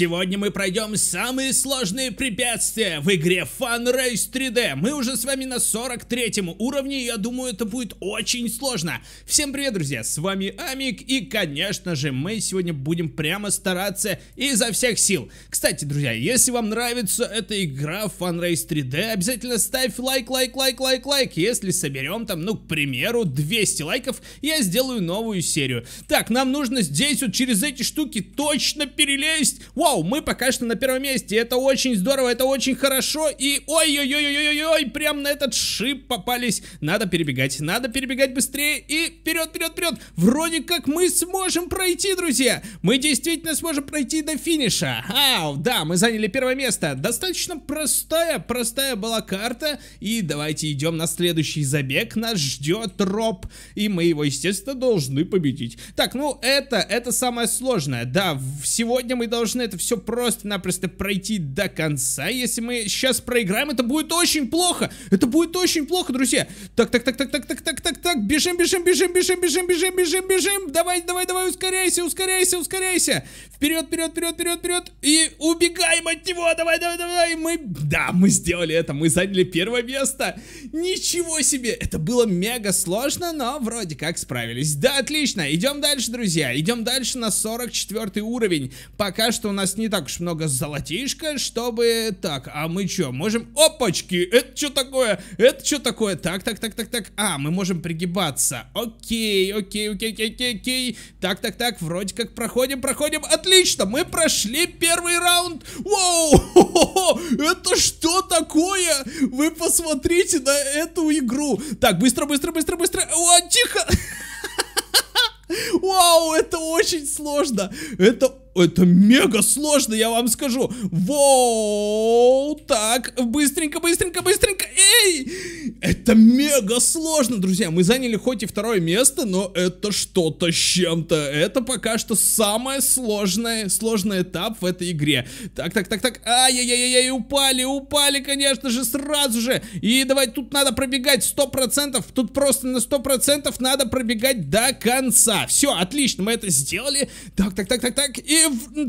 Сегодня мы пройдем самые сложные препятствия в игре Fun Race 3D. Мы уже с вами на 43 уровне, и я думаю, это будет очень сложно. Всем привет, друзья, с вами Амик, и, конечно же, мы сегодня будем прямо стараться изо всех сил. Кстати, друзья, если вам нравится эта игра Fun Race 3D, обязательно ставь лайк, лайк, лайк, лайк, лайк. Если соберем там, ну, к примеру, 200 лайков, я сделаю новую серию. Так, нам нужно здесь вот через эти штуки точно перелезть. Вау! Вау, мы пока что на первом месте. Это очень здорово, это очень хорошо. И ой-ой-ой-ой-ой-ой, прям на этот шип попались. Надо перебегать, надо перебегать быстрее. И вперед, вперед, вперед. Вроде как мы сможем пройти, друзья. Мы действительно сможем пройти до финиша. Ау, да, мы заняли первое место. Достаточно простая, простая была карта. И давайте идем на следующий забег. Нас ждет роб, И мы его, естественно, должны победить. Так, ну это, это самое сложное. Да, сегодня мы должны это все просто-напросто пройти до конца. Если мы сейчас проиграем, это будет очень плохо. Это будет очень плохо, друзья. Так, так, так, так, так, так, так, так, так. Бежим, бежим, бежим, бежим, бежим, бежим, бежим, бежим. Давай, давай, давай, ускоряйся, ускоряйся, ускоряйся. Вперед, вперед, вперед, вперед, вперед. И убегаем от него. Давай, давай, давай. Мы, да, мы сделали это. Мы заняли первое место. Ничего себе. Это было мега сложно, но вроде как справились. Да, отлично. Идем дальше, друзья. Идем дальше на 44 уровень. Пока что у нас нас не так уж много золотишка, чтобы... Так, а мы что, можем... Опачки! Это что такое? Это что такое? Так, так, так, так, так. А, мы можем пригибаться. Окей, окей, окей, окей, окей, окей. Так, так, так, вроде как проходим, проходим. Отлично, мы прошли первый раунд. Вау! Это что такое? Вы посмотрите на эту игру. Так, быстро, быстро, быстро, быстро. О, тихо! Вау, это очень сложно. Это это мега сложно, я вам скажу. Воу, так, быстренько, быстренько, быстренько. Эй, это мега сложно, друзья. Мы заняли хоть и второе место, но это что-то с чем-то. Это пока что самое сложное, сложный этап в этой игре. Так, так, так, так. Ай-яй-яй-яй, упали, упали, конечно же, сразу же. И давай, тут надо пробегать 100%. Тут просто на 100% надо пробегать до конца. Все, отлично, мы это сделали. Так, так, так, так, так. И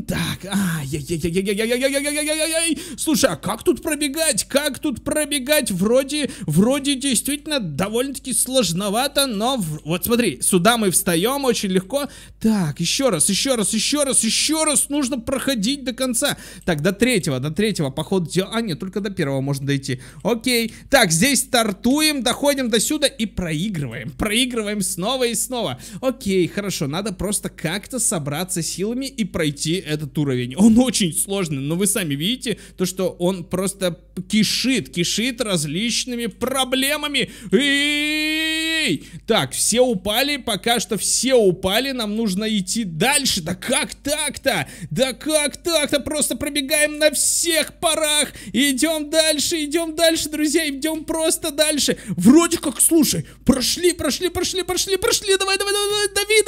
так, ай-яй-яй-яй-яй-яй-яй-яй-яй-яй-яй. Слушай, а как тут пробегать? Как тут пробегать? Вроде, вроде действительно довольно-таки сложновато, но вот смотри, сюда мы встаем очень легко. Так, еще раз, еще раз, еще раз, еще раз нужно проходить до конца. Так, до третьего, до третьего, походу, а нет, только до первого можно дойти. Окей, так, здесь стартуем, доходим до сюда и проигрываем, проигрываем снова и снова. Окей, хорошо, надо просто как-то собраться силами и проигрывать пройти этот уровень. Он очень сложный, но вы сами видите, то что он просто кишит, кишит различными проблемами. Эй! Так, все упали, пока что все упали, нам нужно идти дальше. Да как так-то? Да как так-то? Просто пробегаем на всех парах. Идем дальше, идем дальше, друзья, идем просто дальше. Вроде как, слушай, прошли, прошли, прошли, прошли, прошли, давай, давай, давай, дави,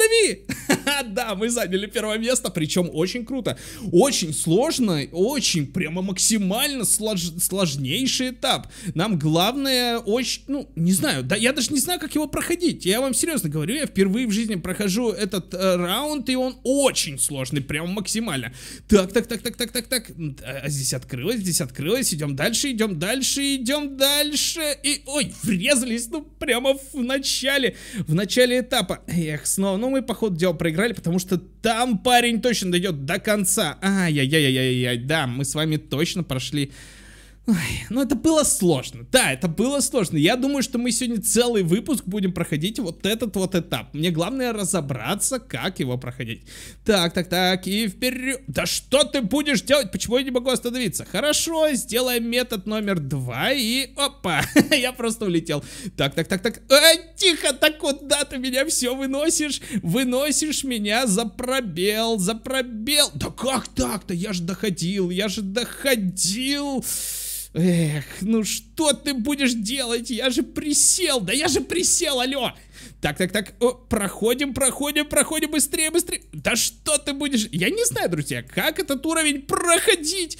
дави. да, мы заняли первое место, причем очень круто. Очень сложно, очень прямо максимально слож, сложнейший этап. Нам главное очень, ну, не знаю, да я даже не знаю, как его проходить. Я вам серьезно говорю, я впервые в жизни прохожу этот э, раунд, и он очень сложный, прямо максимально. Так, так, так, так, так, так, так. А, а здесь открылось, здесь открылось, идем дальше, идем дальше, идем дальше. И, ой, врезались, ну, прямо в начале, в начале этапа. Эх, снова, ну, мы, походу, дела проиграли проиграли, потому что там парень точно дойдет до конца. Ай-яй-яй-яй-яй, да, мы с вами точно прошли Ой, ну это было сложно, да, это было сложно. Я думаю, что мы сегодня целый выпуск будем проходить вот этот вот этап. Мне главное разобраться, как его проходить. Так, так, так, и вперед. Да что ты будешь делать? Почему я не могу остановиться? Хорошо, сделаем метод номер два и... Опа, я просто улетел. Так, так, так, так. А, тихо, так куда ты меня все выносишь? Выносишь меня за пробел, за пробел. Да как так-то? Я же доходил, я же доходил. Эх, ну что ты будешь делать? Я же присел, да я же присел, Алё! Так, так, так, О, проходим, проходим, проходим, быстрее, быстрее. Да что ты будешь? Я не знаю, друзья, как этот уровень проходить?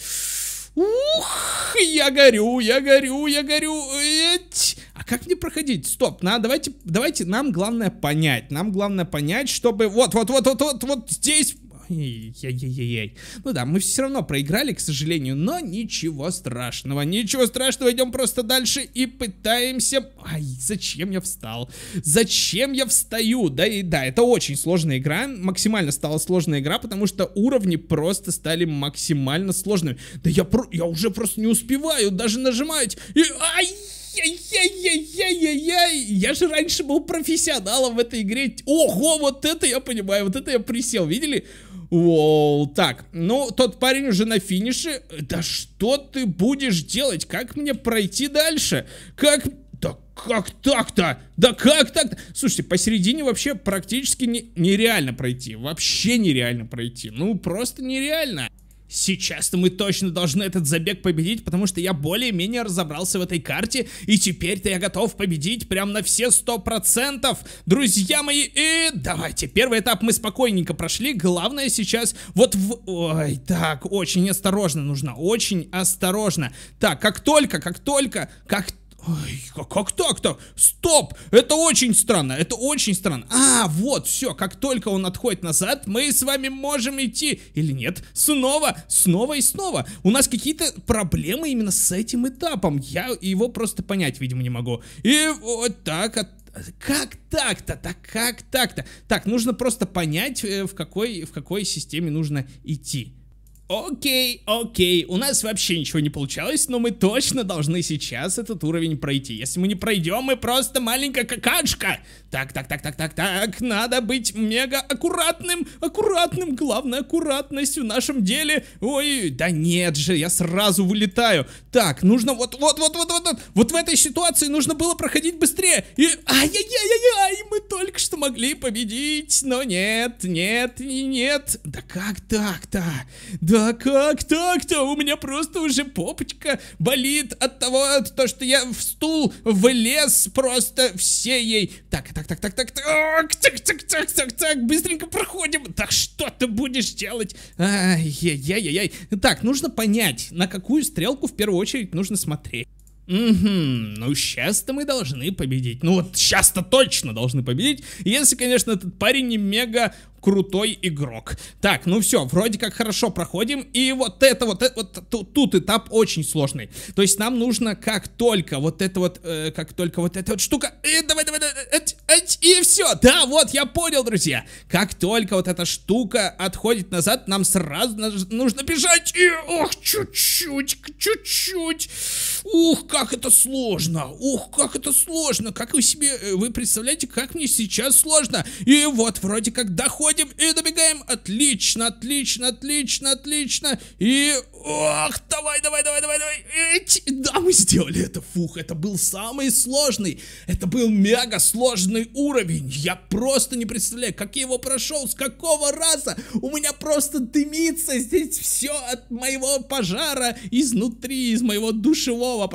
Ух, я горю, я горю, я горю. Эть. А как мне проходить? Стоп, на, давайте, давайте, нам главное понять. Нам главное понять, чтобы вот, вот, вот, вот, вот, вот здесь ей ей яй Ну да, мы все равно проиграли, к сожалению, но ничего страшного. Ничего страшного, идем просто дальше и пытаемся... Ай, зачем я встал? Зачем я встаю? Да и да, это очень сложная игра. Максимально стала сложная игра, потому что уровни просто стали максимально сложными. Да я, про... я уже просто не успеваю даже нажимать. И... Ай! Яй-яй-яй-яй-яй! Я же раньше был профессионалом в этой игре. Ого, вот это я понимаю, вот это я присел, видели? Воу, так, ну, тот парень уже на финише. Да что ты будешь делать? Как мне пройти дальше? Как... Да как так-то? Да как так? -то? Слушайте, посередине вообще практически не, нереально пройти. Вообще нереально пройти. Ну, просто нереально. Сейчас-то мы точно должны этот забег победить, потому что я более-менее разобрался в этой карте, и теперь-то я готов победить прям на все сто процентов, друзья мои, и давайте, первый этап мы спокойненько прошли, главное сейчас вот в... Ой, так, очень осторожно нужно, очень осторожно. Так, как только, как только, как только Ой, как, как так-то? Стоп! Это очень странно, это очень странно. А, вот, все, как только он отходит назад, мы с вами можем идти. Или нет? Снова, снова и снова. У нас какие-то проблемы именно с этим этапом. Я его просто понять, видимо, не могу. И вот так, от как так-то, так как так-то? Так, нужно просто понять, э, в какой, в какой системе нужно идти. Окей, окей, у нас вообще ничего не получалось, но мы точно должны сейчас этот уровень пройти. Если мы не пройдем, мы просто маленькая какашка. Так, так, так, так, так, так, надо быть мега аккуратным, аккуратным, главное аккуратность в нашем деле. Ой, да нет же, я сразу вылетаю. Так, нужно вот, вот, вот, вот, вот, вот, вот в этой ситуации нужно было проходить быстрее. И, ай-яй-яй-яй, мы только что могли победить, но нет, нет, нет. Да как так-то? Да как так-то? У меня просто уже попочка болит от того, от того, что я в стул влез просто всей ей. Так, так, так, так, так, так, так, так, так, так, так, так, быстренько проходим. Так что ты будешь делать? Ай-яй-яй-яй. Так, нужно понять, на какую стрелку в первую очередь нужно смотреть. Угу, ну сейчас-то мы должны победить. Ну вот сейчас-то точно должны победить, если, конечно, этот парень не мега крутой игрок. Так, ну все, вроде как хорошо проходим, и вот это вот, это, вот тут, тут этап очень сложный. То есть нам нужно как только вот это вот, э, как только вот эта вот штука, э, давай, давай, давай, э, и все, да, вот, я понял, друзья. Как только вот эта штука отходит назад, нам сразу нужно бежать. И, ох, чуть-чуть, чуть-чуть. Ух, как это сложно. Ух, как это сложно. Как вы себе, э, вы представляете, как мне сейчас сложно. И вот, вроде как доходим и добегаем. Отлично, отлично, отлично, отлично. И, ох, давай, давай, давай, давай, давай. Эть, да, мы сделали это, фух, это был самый сложный. Это был мега сложный сложный уровень. Я просто не представляю, как я его прошел, с какого раза. У меня просто дымится здесь все от моего пожара изнутри, из моего душевого.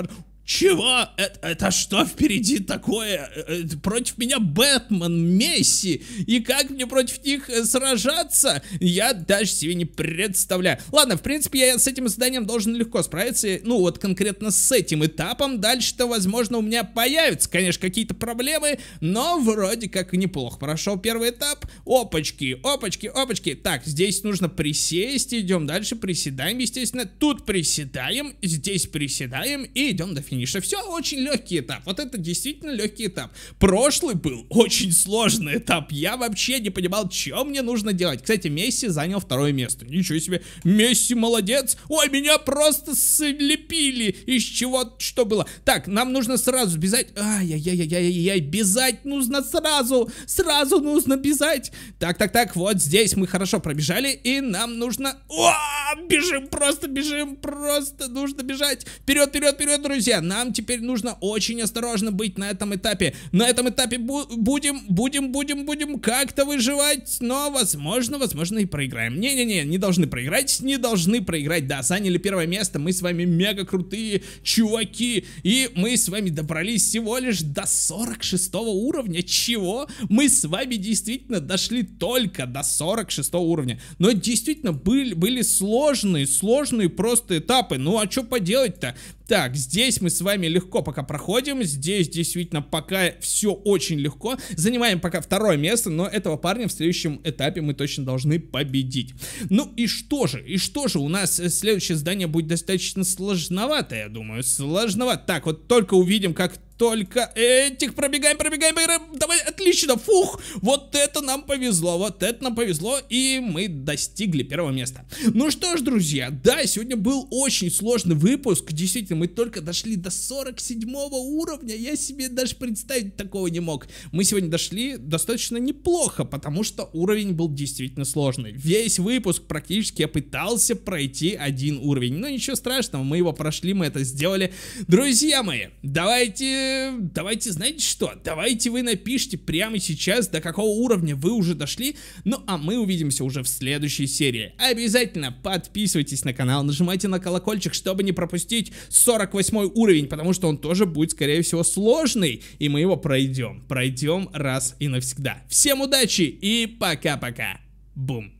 Чего? Это, это что впереди такое? Это э, против меня Бэтмен, Месси. И как мне против них э, сражаться? Я даже себе не представляю. Ладно, в принципе, я с этим заданием должен легко справиться. Ну, вот конкретно с этим этапом. Дальше-то, возможно, у меня появятся, конечно, какие-то проблемы. Но вроде как неплохо. Прошел первый этап. Опачки, опачки, опачки. Так, здесь нужно присесть. Идем дальше, приседаем, естественно. Тут приседаем, здесь приседаем и идем до финиша финиша. Все очень легкий этап. Вот это действительно легкий этап. Прошлый был очень сложный этап. Я вообще не понимал, что мне нужно делать. Кстати, Месси занял второе место. Ничего себе. Месси молодец. Ой, меня просто слепили из чего что было. Так, нам нужно сразу бежать. Ай-яй-яй-яй-яй. Бежать нужно сразу. Сразу нужно бежать. Так, так, так. Вот здесь мы хорошо пробежали. И нам нужно... О, бежим, просто бежим. Просто нужно бежать. Вперед, вперед, вперед, друзья нам теперь нужно очень осторожно быть на этом этапе. На этом этапе бу будем, будем, будем, будем как-то выживать, но, возможно, возможно и проиграем. Не-не-не, не должны проиграть, не должны проиграть. Да, заняли первое место, мы с вами мега крутые чуваки, и мы с вами добрались всего лишь до 46 уровня. Чего? Мы с вами действительно дошли только до 46 уровня. Но действительно были, были сложные, сложные просто этапы. Ну а что поделать-то? Так, здесь мы с вами легко пока проходим. Здесь действительно пока все очень легко. Занимаем пока второе место, но этого парня в следующем этапе мы точно должны победить. Ну и что же? И что же? У нас э, следующее здание будет достаточно сложновато, я думаю. Сложновато. Так, вот только увидим, как только этих. Пробегаем, пробегаем, пробегаем. Давай, отлично. Фух, вот это нам повезло. Вот это нам повезло. И мы достигли первого места. Ну что ж, друзья, да, сегодня был очень сложный выпуск. Действительно, мы только дошли до 47 уровня. Я себе даже представить такого не мог. Мы сегодня дошли достаточно неплохо, потому что уровень был действительно сложный. Весь выпуск практически я пытался пройти один уровень. Но ничего страшного, мы его прошли, мы это сделали. Друзья мои, давайте давайте, знаете что, давайте вы напишите прямо сейчас, до какого уровня вы уже дошли, ну а мы увидимся уже в следующей серии. Обязательно подписывайтесь на канал, нажимайте на колокольчик, чтобы не пропустить 48 уровень, потому что он тоже будет, скорее всего, сложный, и мы его пройдем, пройдем раз и навсегда. Всем удачи и пока-пока. Бум.